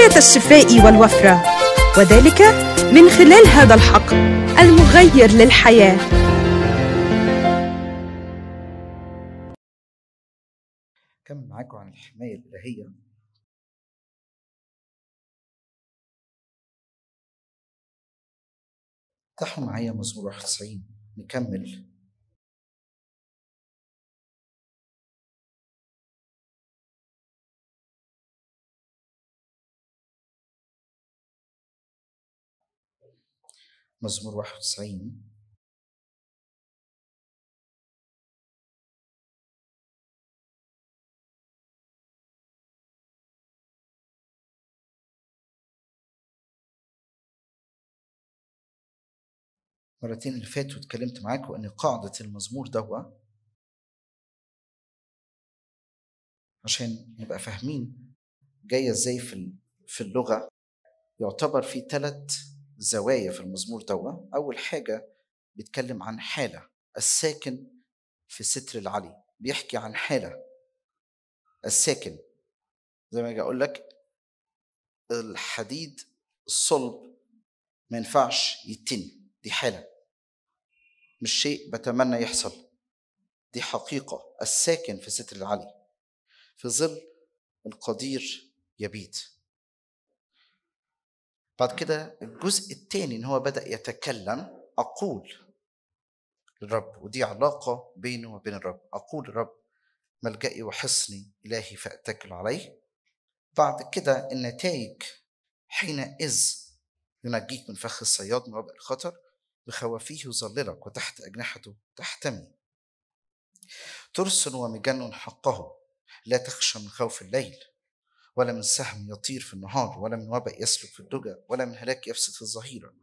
غاية الشفاء والوفرة وذلك من خلال هذا الحقل المغير للحياة كم معاكم عن الحماية الإلهية افتحوا معايا مزمور 91 نكمل مزمور 91 مرتين اللي فاتوا اتكلمت معاكم ان قاعدة المزمور دوا عشان نبقى فاهمين جاية ازاي في في اللغة يعتبر في ثلاث زوايا في المزمور توا أول حاجة بيتكلم عن حالة الساكن في الستر العلي بيحكي عن حالة الساكن زي ما اجي اقول لك الحديد الصلب ما ينفعش يتني دي حالة مش شيء بتمنى يحصل دي حقيقة الساكن في ستر العلي في ظل القدير يبيت بعد كده الجزء الثاني ان هو بدا يتكلم اقول للرب ودي علاقه بينه وبين الرب اقول للرب ملجئي وحصني الهي فاتكل عليه بعد كده النتائج حينئذ ينجيك من فخ الصياد من ربع الخطر بخوافيه يظللك وتحت أجنحته تحتمي ترسل ومجن حقه لا تخشى من خوف الليل ولا من سهم يطير في النهار ولا من وباء يسلك في الدجى ولا من هلاك يفسد في الظهيرة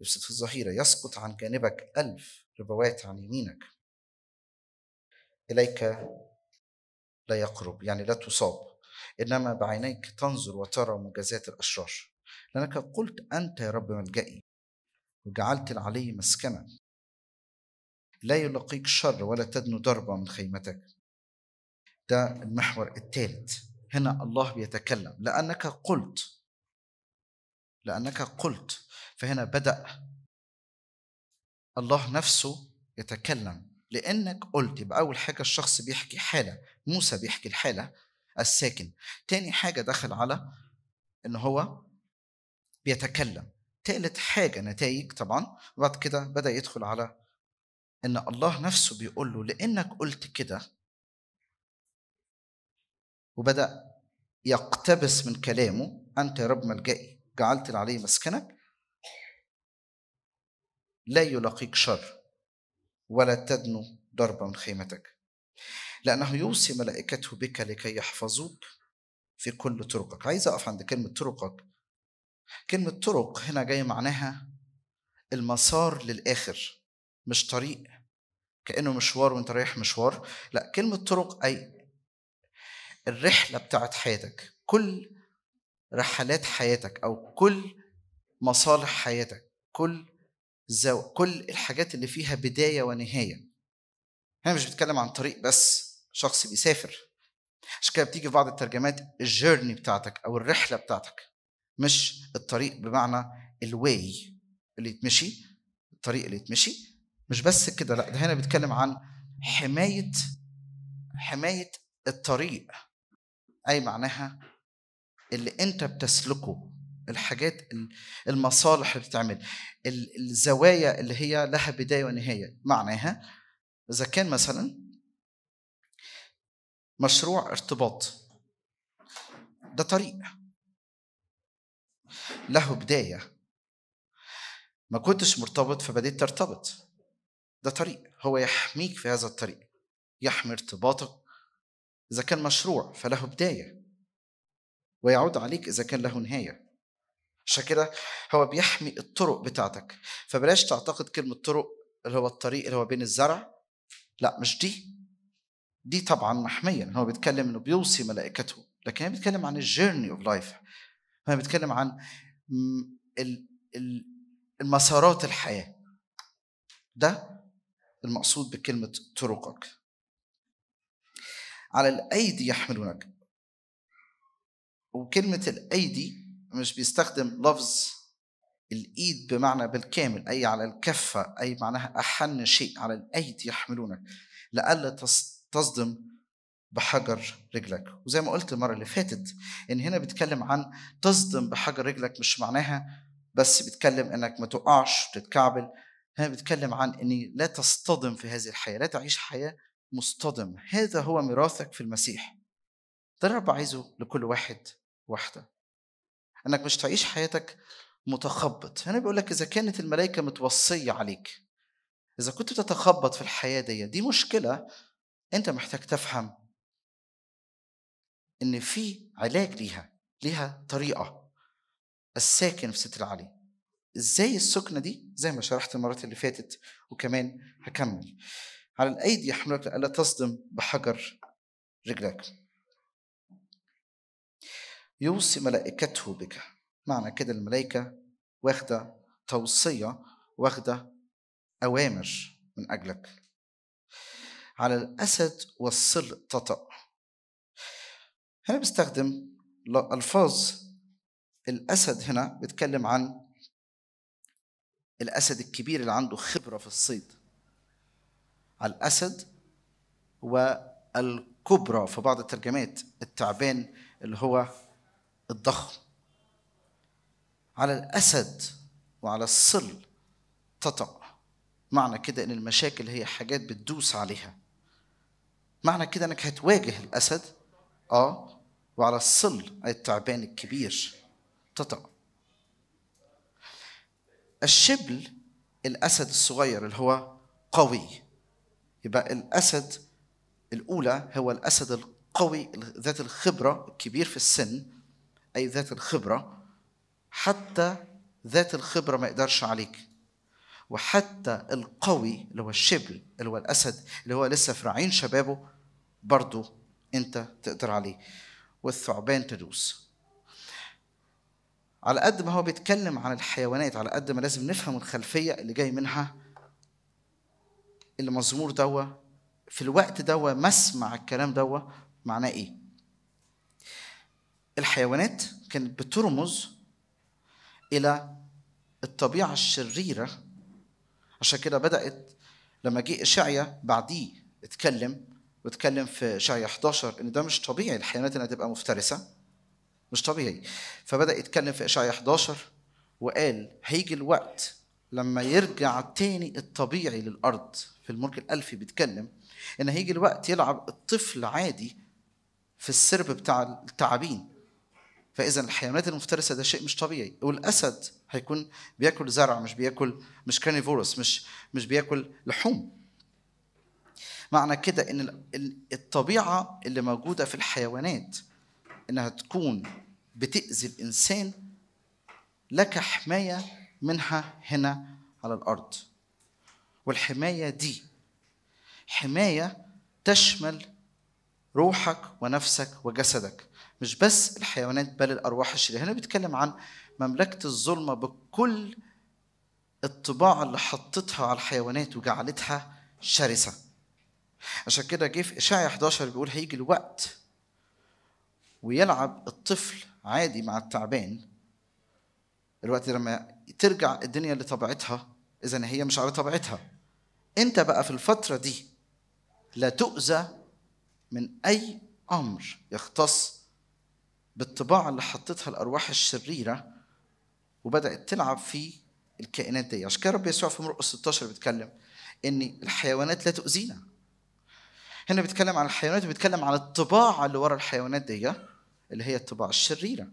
يفسد في الظهيرة يسقط عن جانبك ألف ربوات عن يمينك إليك لا يقرب يعني لا تصاب إنما بعينيك تنظر وترى مجازات الأشرار لأنك قلت أنت يا رب ملجئي وجعلت العلي مسكنا لا يلاقيك شر ولا تدنو ضربة من خيمتك ده المحور الثالث هنا الله بيتكلم لأنك قلت لأنك قلت فهنا بدأ الله نفسه يتكلم لأنك قلت يبقى أول حاجة الشخص بيحكي حالة موسى بيحكي الحالة الساكن تاني حاجة دخل على إن هو بيتكلم تالت حاجة نتائج طبعا وبعد كده بدأ يدخل على إن الله نفسه بيقول له لأنك قلت كده وبدأ يقتبس من كلامه أنت يا رب ملجئي جعلت العلي مسكنك لا يلاقيك شر ولا تدنو ضربة من خيمتك لأنه يوصي ملائكته بك لكي يحفظوك في كل طرقك عايز أقف عند كلمة طرقك كلمة طرق هنا جاي معناها المسار للآخر مش طريق كأنه مشوار وانت رايح مشوار لا كلمة طرق أي الرحله بتاعت حياتك كل رحلات حياتك او كل مصالح حياتك كل زو... كل الحاجات اللي فيها بدايه ونهايه هنا مش بتكلم عن طريق بس شخص بيسافر عشان كده بتيجي في بعض الترجمات الجيرني بتاعتك او الرحله بتاعتك مش الطريق بمعنى الواي اللي يتمشي الطريق اللي يتمشي مش بس كده لا ده هنا بيتكلم عن حمايه حمايه الطريق أي معناها اللي أنت بتسلكه الحاجات المصالح اللي بتعمل الزوايا اللي هي لها بداية ونهاية معناها إذا كان مثلا مشروع ارتباط ده طريق له بداية ما كنتش مرتبط فبديت ترتبط ده طريق هو يحميك في هذا الطريق يحمي ارتباطك إذا كان مشروع فله بداية ويعود عليك إذا كان له نهاية عشان كده هو بيحمي الطرق بتاعتك فبلاش تعتقد كلمة طرق اللي هو الطريق اللي هو بين الزرع لا مش دي دي طبعا محمية هو بيتكلم انه بيوصي ملائكته لكن هي بيتكلم عن الجيرني اوف لايف هو بيتكلم عن المسارات الحياة ده المقصود بكلمة طرقك على الأيدي يحملونك وكلمة الأيدي مش بيستخدم لفظ الإيد بمعنى بالكامل أي على الكفة أي معناها أحن شيء على الأيدي يحملونك لألا تصدم بحجر رجلك وزي ما قلت المرة اللي فاتت إن هنا بيتكلم عن تصدم بحجر رجلك مش معناها بس بيتكلم إنك ما تقعش وتتكعبل هنا بيتكلم عن إن لا تصطدم في هذه الحياة لا تعيش حياة مصطدم هذا هو ميراثك في المسيح ده الرب عايزه لكل واحد واحدة انك مش تعيش حياتك متخبط هنا بيقول لك اذا كانت الملائكة متوصية عليك اذا كنت بتتخبط في الحياة دي دي مشكلة انت محتاج تفهم ان في علاج ليها ليها طريقة الساكن في ستر العلي ازاي السكنة دي زي ما شرحت المرات اللي فاتت وكمان هكمل على الأيدي حملت ألا تصدم بحجر رجلك يوصي ملائكته بك معنى كده الملائكة واخدة توصية واخدة أوامر من أجلك على الأسد والصل تطأ هنا بستخدم ألفاظ الأسد هنا بيتكلم عن الأسد الكبير اللي عنده خبرة في الصيد على الأسد والكبرى في بعض الترجمات التعبان اللي هو الضخم على الأسد وعلى الصل تطأ معنى كده إن المشاكل هي حاجات بتدوس عليها معنى كده إنك هتواجه الأسد آه وعلى الصل أي التعبان الكبير تطأ الشبل الأسد الصغير اللي هو قوي يبقى الاسد الاولى هو الاسد القوي ذات الخبره الكبير في السن اي ذات الخبره حتى ذات الخبره ما يقدرش عليك وحتى القوي اللي هو الشبل اللي هو الاسد اللي هو لسه في رعين شبابه برضه انت تقدر عليه والثعبان تدوس على قد ما هو بيتكلم عن الحيوانات على قد ما لازم نفهم الخلفيه اللي جاي منها المزمور دوا في الوقت دوا مسمع الكلام دوا معناه ايه الحيوانات كانت بترمز الى الطبيعه الشريره عشان كده بدات لما جه اشعيا بعديه اتكلم واتكلم في اشعيا 11 ان ده مش طبيعي الحيوانات انها تبقى مفترسه مش طبيعي فبدا يتكلم في اشعيا 11 وقال هيجي الوقت لما يرجع تاني الطبيعي للارض في الملك الالفي بيتكلم ان هيجي الوقت يلعب الطفل عادي في السرب بتاع التعابين فاذا الحيوانات المفترسه ده شيء مش طبيعي والاسد هيكون بياكل زرع مش بياكل مش كارنيفورس مش مش بياكل لحوم معنى كده ان الطبيعه اللي موجوده في الحيوانات انها تكون بتاذي الانسان لك حمايه منها هنا على الارض والحمايه دي حمايه تشمل روحك ونفسك وجسدك مش بس الحيوانات بل الارواح الشريره هنا بيتكلم عن مملكه الظلمه بكل الطباع اللي حطتها على الحيوانات وجعلتها شرسه عشان كده جه في إشاعة 11 بيقول هيجي الوقت ويلعب الطفل عادي مع التعبان الوقت لما ترجع الدنيا لطبيعتها اذا هي مش على طبيعتها انت بقى في الفتره دي لا تؤذى من اي امر يختص بالطباع اللي حطتها الارواح الشريره وبدات تلعب في الكائنات دي عشان كده رب يسوع في مرقس 16 بيتكلم ان الحيوانات لا تؤذينا هنا بيتكلم عن الحيوانات وبيتكلم عن الطباع اللي ورا الحيوانات دي اللي هي الطباع الشريره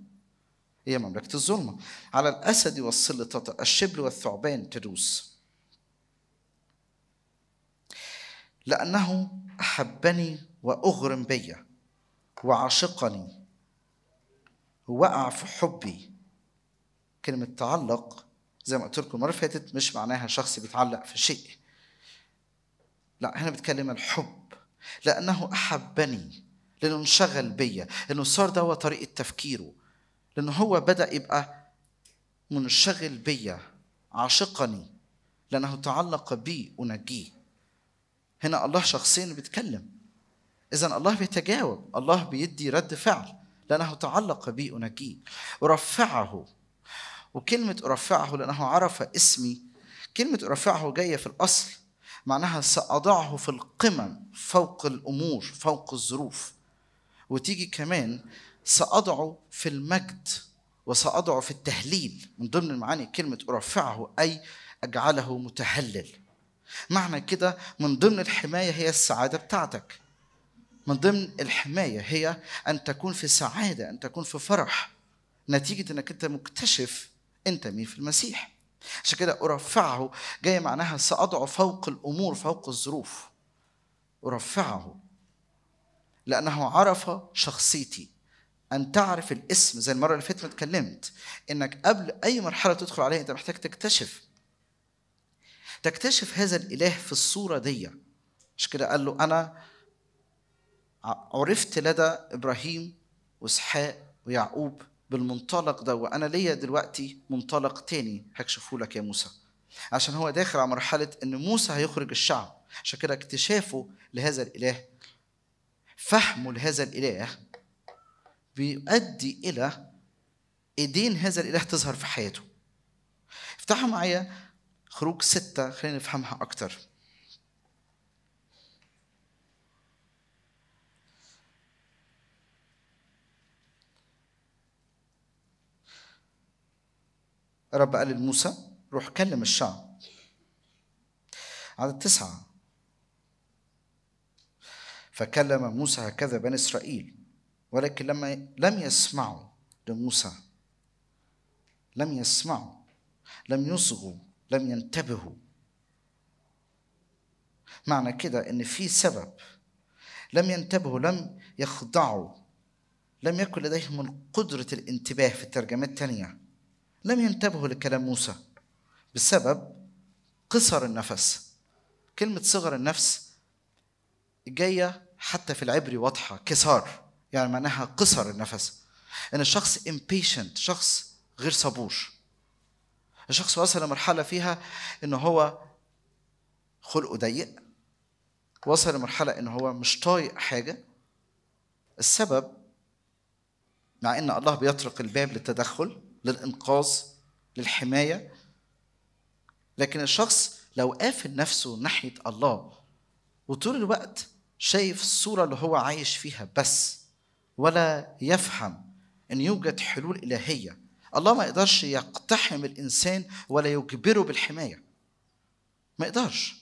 هي مملكة الظلمة على الأسد والسلطة الشبل والثعبان تدوس لأنه أحبني وأغرم بي وعشقني وقع في حبي كلمة تعلق زي ما قلت لكم المرة فاتت مش معناها شخص بيتعلق في شيء لا هنا بتكلم الحب لأنه أحبني لأنه انشغل بيا لأنه صار ده هو طريقة تفكيره لأنه هو بدأ يبقى منشغل بيا عاشقني لأنه تعلق بي أنجيه هنا الله شخصيا بيتكلم إذا الله بيتجاوب الله بيدي رد فعل لأنه تعلق بي أنجيه أرفعه وكلمة أرفعه لأنه عرف اسمي كلمة أرفعه جاية في الأصل معناها سأضعه في القمم فوق الأمور فوق الظروف وتيجي كمان ساضعه في المجد وساضعه في التهليل من ضمن معاني كلمة أرفعه أي أجعله متهلل معنى كده من ضمن الحماية هي السعادة بتاعتك من ضمن الحماية هي أن تكون في سعادة أن تكون في فرح نتيجة أنك أنت مكتشف أنت مين في المسيح عشان كده أرفعه جاي معناها ساضعه فوق الأمور فوق الظروف أرفعه لأنه عرف شخصيتي ان تعرف الاسم زي المره اللي فاتت اتكلمت انك قبل اي مرحله تدخل عليها انت محتاج تكتشف تكتشف هذا الاله في الصوره دي مش كده قال له انا عرفت لدى ابراهيم واسحاق ويعقوب بالمنطلق ده وانا ليا دلوقتي منطلق تاني هكشفه لك يا موسى عشان هو داخل على مرحله ان موسى هيخرج الشعب عشان كده اكتشافه لهذا الاله فهمه لهذا الاله بيؤدي إلى إيدين هذا الإله تظهر في حياته افتحوا معايا خروج ستة خلينا نفهمها أكتر رب قال لموسى روح كلم الشعب عدد تسعة فكلم موسى هكذا بني إسرائيل ولكن لما لم يسمعوا لموسى لم يسمعوا لم يصغوا لم ينتبهوا معنى كده ان في سبب لم ينتبهوا لم يخضعوا لم يكن لديهم قدرة الانتباه في الترجمات الثانية لم ينتبهوا لكلام موسى بسبب قصر النفس كلمة صغر النفس جاية حتى في العبري واضحة كسار يعني معناها قصر النفس ان الشخص impatient شخص غير صبور الشخص وصل لمرحله فيها ان هو خلقه ضيق وصل لمرحله ان هو مش طايق حاجه السبب مع ان الله بيطرق الباب للتدخل للانقاذ للحمايه لكن الشخص لو قافل نفسه ناحيه الله وطول الوقت شايف الصوره اللي هو عايش فيها بس ولا يفهم ان يوجد حلول الهيه الله ما يقدرش يقتحم الانسان ولا يجبره بالحمايه ما يقدرش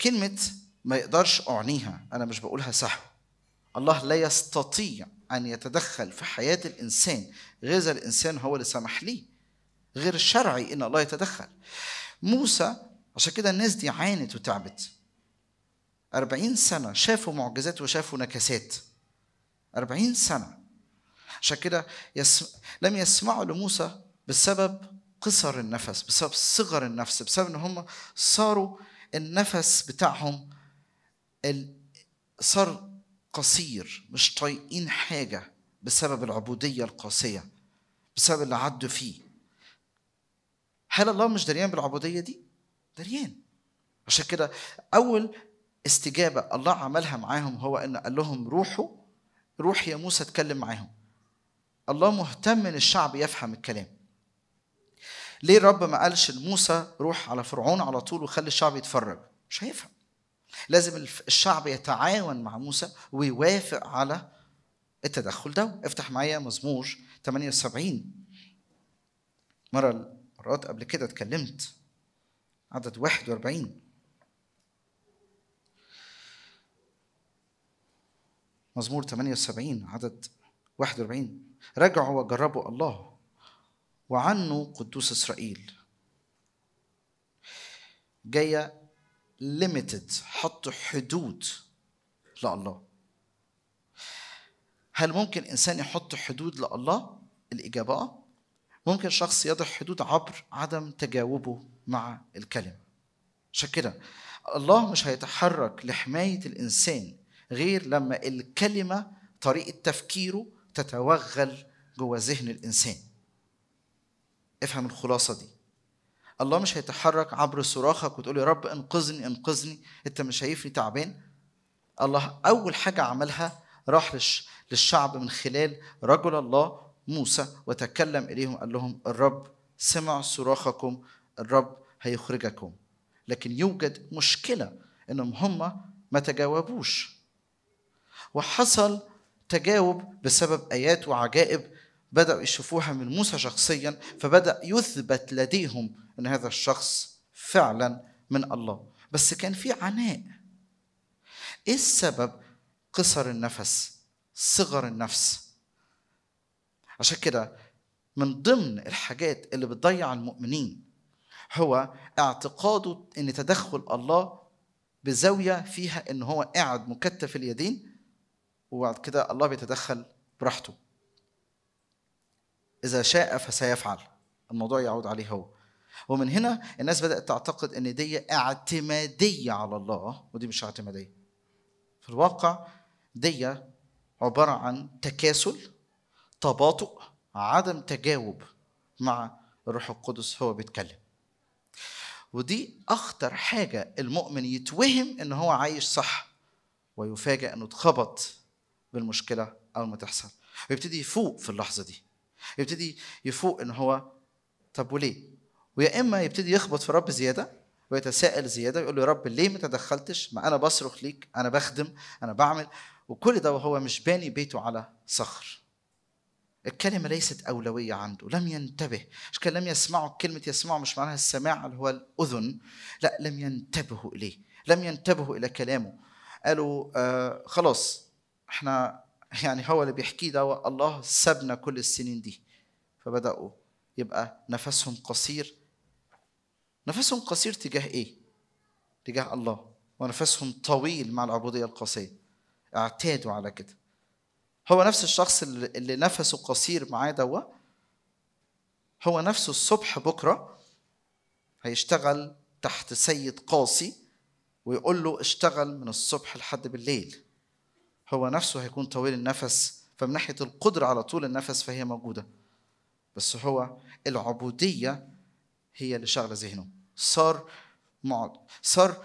كلمه ما يقدرش اعنيها انا مش بقولها سهو الله لا يستطيع ان يتدخل في حياه الانسان غير الانسان هو اللي سمح ليه غير شرعي ان الله يتدخل موسى عشان كده الناس دي عانت وتعبت 40 سنة شافوا معجزات وشافوا نكسات 40 سنة عشان كده يسم... لم يسمعوا لموسى بسبب قصر النفس بسبب صغر النفس بسبب ان هم صاروا النفس بتاعهم ال... صار قصير مش طايقين حاجة بسبب العبودية القاسية بسبب اللي عدوا فيه هل الله مش دريان بالعبودية دي؟ دريان عشان كده أول استجابه الله عملها معاهم هو ان قال لهم روحوا روح يا موسى اتكلم معاهم الله مهتم ان الشعب يفهم الكلام ليه الرب ما قالش لموسى روح على فرعون على طول وخلي الشعب يتفرج مش هيفهم لازم الشعب يتعاون مع موسى ويوافق على التدخل ده افتح معايا مزمور 78 مرة مرات قبل كده اتكلمت عدد 41 مزمور 78 عدد 41 رجعوا وجربوا الله وعنه قدوس إسرائيل جاية ليميتد حط حدود لله هل ممكن إنسان يحط حدود لله؟ الإجابة آه ممكن شخص يضع حدود عبر عدم تجاوبه مع الكلمة عشان كده الله مش هيتحرك لحماية الإنسان غير لما الكلمة طريقة تفكيره تتوغل جوه ذهن الإنسان افهم الخلاصة دي الله مش هيتحرك عبر صراخك وتقول يا رب انقذني انقذني انت مش شايفني تعبان الله اول حاجه عملها راح للشعب من خلال رجل الله موسى وتكلم اليهم قال لهم الرب سمع صراخكم الرب هيخرجكم لكن يوجد مشكله انهم هم ما تجاوبوش وحصل تجاوب بسبب آيات وعجائب بدأوا يشوفوها من موسى شخصيا فبدأ يثبت لديهم أن هذا الشخص فعلا من الله بس كان في عناء إيه السبب قصر النفس صغر النفس عشان كده من ضمن الحاجات اللي بتضيع المؤمنين هو اعتقاده ان تدخل الله بزاويه فيها ان هو قاعد مكتف اليدين وبعد كده الله بيتدخل براحته إذا شاء فسيفعل الموضوع يعود عليه هو ومن هنا الناس بدأت تعتقد إن دي اعتمادية على الله ودي مش اعتمادية في الواقع دي عبارة عن تكاسل تباطؤ عدم تجاوب مع الروح القدس هو بيتكلم ودي أخطر حاجة المؤمن يتوهم إن هو عايش صح ويفاجأ إنه اتخبط بالمشكله اول ما تحصل ويبتدي يفوق في اللحظه دي يبتدي يفوق ان هو طب وليه ويا اما يبتدي يخبط في رب زياده ويتساءل زياده ويقول له يا رب ليه ما تدخلتش ما انا بصرخ ليك انا بخدم انا بعمل وكل ده وهو مش باني بيته على صخر الكلمه ليست اولويه عنده لم ينتبه مش كان لم يسمعوا كلمه يسمعوا مش معناها السماع اللي هو الاذن لا لم ينتبهوا اليه لم ينتبهوا الى كلامه قالوا آه خلاص احنا يعني هو اللي بيحكيه ده الله سابنا كل السنين دي فبداوا يبقى نفسهم قصير نفسهم قصير تجاه ايه تجاه الله ونفسهم طويل مع العبوديه القاسيه اعتادوا على كده هو نفس الشخص اللي نفسه قصير معاه دوا هو نفسه الصبح بكره هيشتغل تحت سيد قاسي ويقول له اشتغل من الصبح لحد بالليل هو نفسه هيكون طويل النفس فمن ناحيه القدره على طول النفس فهي موجوده بس هو العبوديه هي اللي شغله ذهنه صار معض صار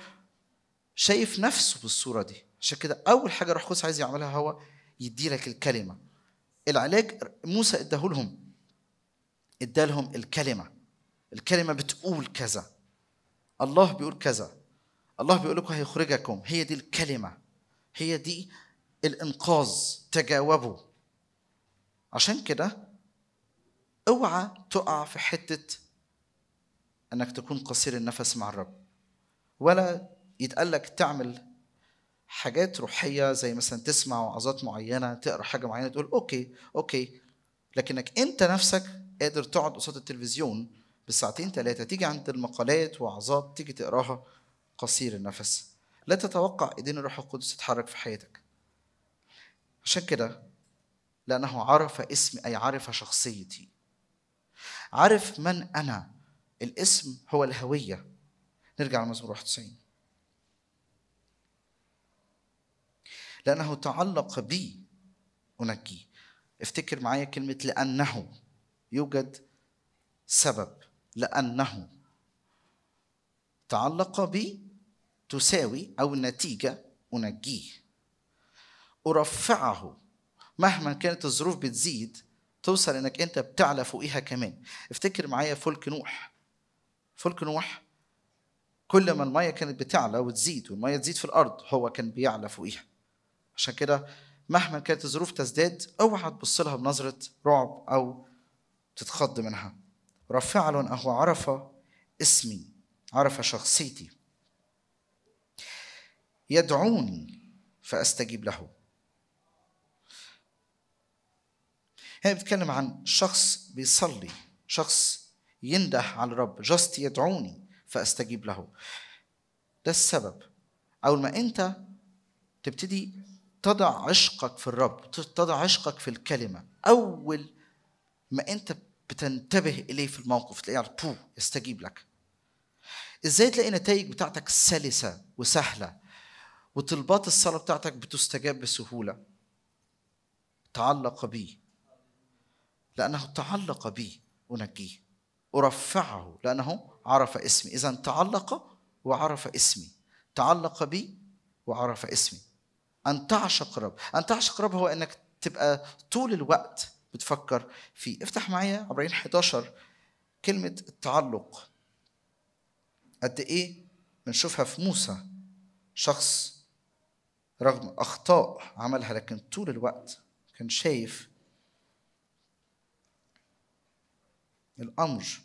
شايف نفسه بالصوره دي عشان كده اول حاجه روح القدس عايز يعملها هو يدي لك الكلمه العلاج موسى اداهولهم ادالهم الكلمه الكلمه بتقول كذا الله بيقول كذا الله بيقول لكم هيخرجكم هي دي الكلمه هي دي الانقاذ تجاوبوا عشان كده اوعى تقع في حته انك تكون قصير النفس مع الرب ولا يتقالك تعمل حاجات روحيه زي مثلا تسمع وعظات معينه تقرا حاجه معينه تقول اوكي اوكي لكنك انت نفسك قادر تقعد قصاد التلفزيون بساعتين ثلاثه تيجي عند المقالات وعظات تيجي تقراها قصير النفس لا تتوقع ايدين الروح القدس تتحرك في حياتك عشان كده لأنه عرف اسمي أي عرف شخصيتي عرف من أنا الاسم هو الهوية نرجع لمزمور 91 لأنه تعلق بي أنجي افتكر معايا كلمة لأنه يوجد سبب لأنه تعلق بي تساوي أو نتيجة أنجيه ارفعه مهما كانت الظروف بتزيد توصل انك انت بتعلى فوقيها كمان افتكر معايا فلك نوح فلك نوح كل ما الميه كانت بتعلى وتزيد والميه تزيد في الارض هو كان بيعلى فوقيها عشان كده مهما كانت الظروف تزداد اوعى تبص لها بنظره رعب او تتخض منها رفعل اهو عرف اسمي عرف شخصيتي يدعوني فاستجيب له هنا بيتكلم عن شخص بيصلي شخص ينده على الرب جاست يدعوني فاستجيب له ده السبب اول ما انت تبتدي تضع عشقك في الرب تضع عشقك في الكلمه اول ما انت بتنتبه اليه في الموقف تلاقيه على بو يستجيب لك ازاي تلاقي النتائج بتاعتك سلسه وسهله وطلبات الصلاه بتاعتك بتستجاب بسهوله تعلق بيه لأنه تعلق بي أنجيه أرفعه لأنه عرف اسمي إذا تعلق وعرف اسمي تعلق بي وعرف اسمي أن تعشق رب أن تعشق رب هو أنك تبقى طول الوقت بتفكر فيه افتح معايا عبرين 11 كلمة التعلق قد إيه بنشوفها في موسى شخص رغم أخطاء عملها لكن طول الوقت كان شايف الأمر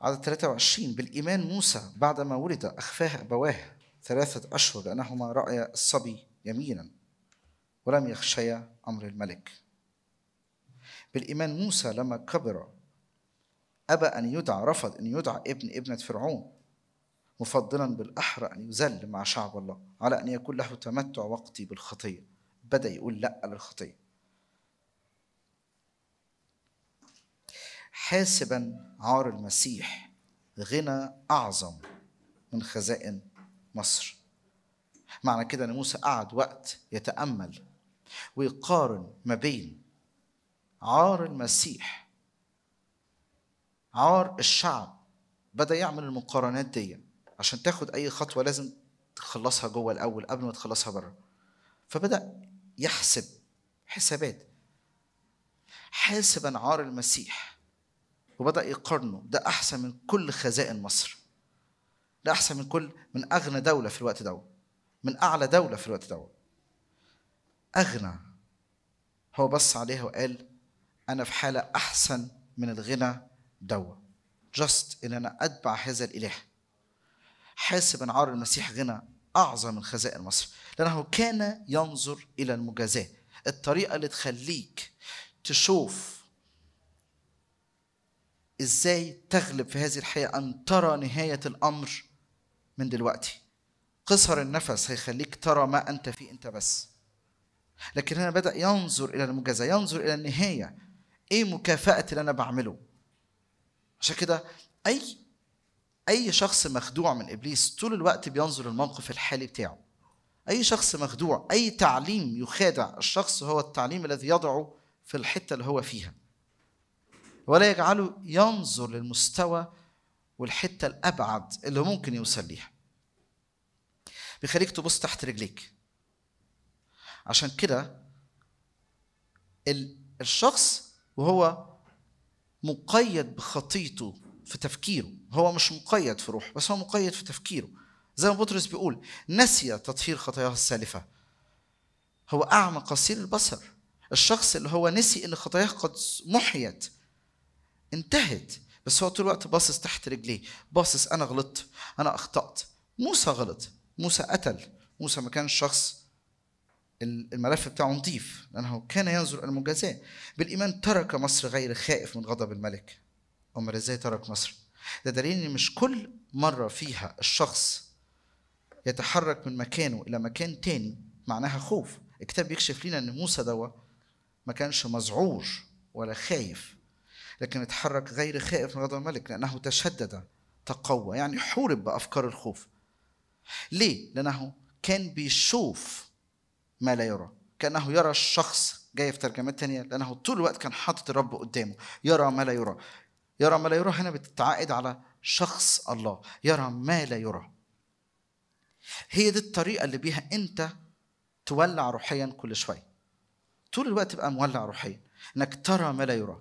عدد 23 بالإيمان موسى بعدما ولد أخفاه أبواه ثلاثة أشهر لأنهما رأيا الصبي يمينا ولم يخشيا أمر الملك بالإيمان موسى لما كبر أبى أن يدعى رفض أن يدعى ابن ابنة فرعون مفضلا بالأحرى أن يذل مع شعب الله على أن يكون له تمتع وقتي بالخطية بدأ يقول لأ للخطية حاسبا عار المسيح غنى أعظم من خزائن مصر معنى كده أن موسى قعد وقت يتأمل ويقارن ما بين عار المسيح عار الشعب بدأ يعمل المقارنات دي عشان تاخد اي خطوه لازم تخلصها جوه الاول قبل ما تخلصها بره فبدا يحسب حسابات حاسب انعار المسيح وبدا يقارنه ده احسن من كل خزائن مصر ده احسن من كل من اغنى دوله في الوقت دوت من اعلى دوله في الوقت دوت اغنى هو بص عليها وقال انا في حاله احسن من الغنى دوت جاست ان انا اتبع هذا الاله حاسب ان عار المسيح غنى اعظم من خزائن مصر لانه كان ينظر الى المجازاه الطريقه اللي تخليك تشوف ازاي تغلب في هذه الحياه ان ترى نهايه الامر من دلوقتي قصر النفس هيخليك ترى ما انت فيه انت بس لكن هنا بدا ينظر الى المجازاه ينظر الى النهايه ايه مكافاه اللي انا بعمله عشان كده اي اي شخص مخدوع من ابليس طول الوقت بينظر الموقف الحالي بتاعه اي شخص مخدوع اي تعليم يخادع الشخص هو التعليم الذي يضعه في الحته اللي هو فيها ولا يجعله ينظر للمستوى والحته الابعد اللي ممكن يوصل ليها بيخليك تبص تحت رجليك عشان كده الشخص وهو مقيد بخطيته في تفكيره هو مش مقيد في روحه بس هو مقيد في تفكيره زي ما بطرس بيقول نسي تطهير خطاياه السالفة هو أعمى قصير البصر الشخص اللي هو نسي إن خطاياه قد محيت انتهت بس هو طول الوقت باصص تحت رجليه باصص أنا غلطت أنا أخطأت موسى غلط موسى قتل موسى ما كانش شخص الملف بتاعه نظيف لأنه كان ينظر المجازاة بالإيمان ترك مصر غير خائف من غضب الملك امال ازاي ترك مصر ده دليل ان مش كل مره فيها الشخص يتحرك من مكانه الى مكان تاني معناها خوف الكتاب بيكشف لنا ان موسى دوا ما كانش مذعور ولا خايف لكن اتحرك غير خائف من غضب الملك لانه تشدد تقوى يعني حورب بافكار الخوف ليه لانه كان بيشوف ما لا يرى كانه يرى الشخص جاي في ترجمات تانية لانه طول الوقت كان حاطط الرب قدامه يرى ما لا يرى يرى ما لا يرى هنا بتتعقد على شخص الله يرى ما لا يرى هي دي الطريقة اللي بيها أنت تولع روحيا كل شوية طول الوقت تبقى مولع روحيا إنك ترى ما لا يرى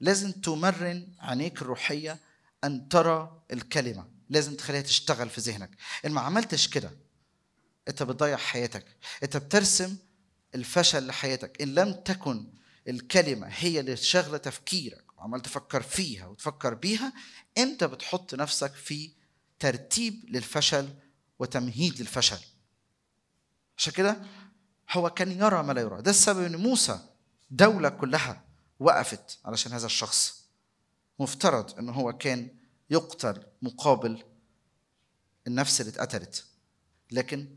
لازم تمرن عينيك الروحية أن ترى الكلمة لازم تخليها تشتغل في ذهنك إن ما عملتش كده أنت بتضيع حياتك أنت بترسم الفشل لحياتك إن لم تكن الكلمة هي اللي شاغلة تفكيرك عمال تفكر فيها وتفكر بيها انت بتحط نفسك في ترتيب للفشل وتمهيد للفشل عشان كده هو كان يرى ما لا يرى ده السبب ان موسى دولة كلها وقفت علشان هذا الشخص مفترض ان هو كان يقتل مقابل النفس اللي اتقتلت لكن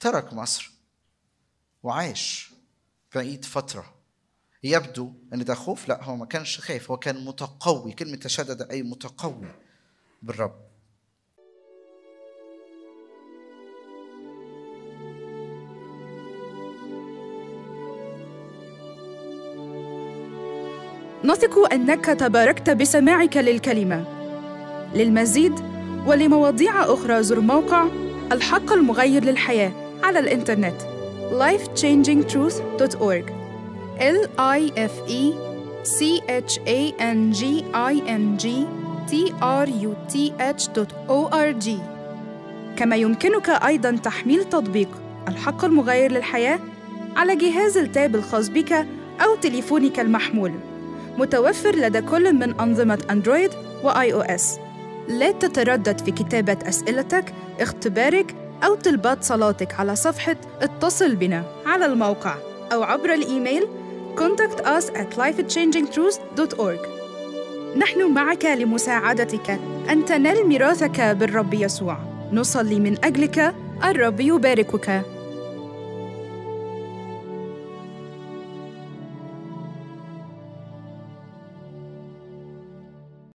ترك مصر وعاش بعيد فتره يبدو ان ده خوف لا هو ما كانش خايف هو كان متقوي كلمه تشدد اي متقوي بالرب نثق انك تباركت بسماعك للكلمه للمزيد ولمواضيع اخرى زر موقع الحق المغير للحياه على الانترنت lifechangingtruth.org L I F E C H A N G I N G T R U T H O R G كما يمكنك أيضا تحميل تطبيق الحق المغاير للحياة على جهاز التاب الخاص بك أو تليفونك المحمول متوفر لدى كل من أنظمة أندرويد وآي أو إس لا تتردد في كتابة أسئلتك اختبارك أو طلبات صلاتك على صفحة اتصل بنا على الموقع أو عبر الإيميل contact us at lifechangingtruth.org نحن معك لمساعدتك أن تنال ميراثك بالرب يسوع نصلي من أجلك الرب يباركك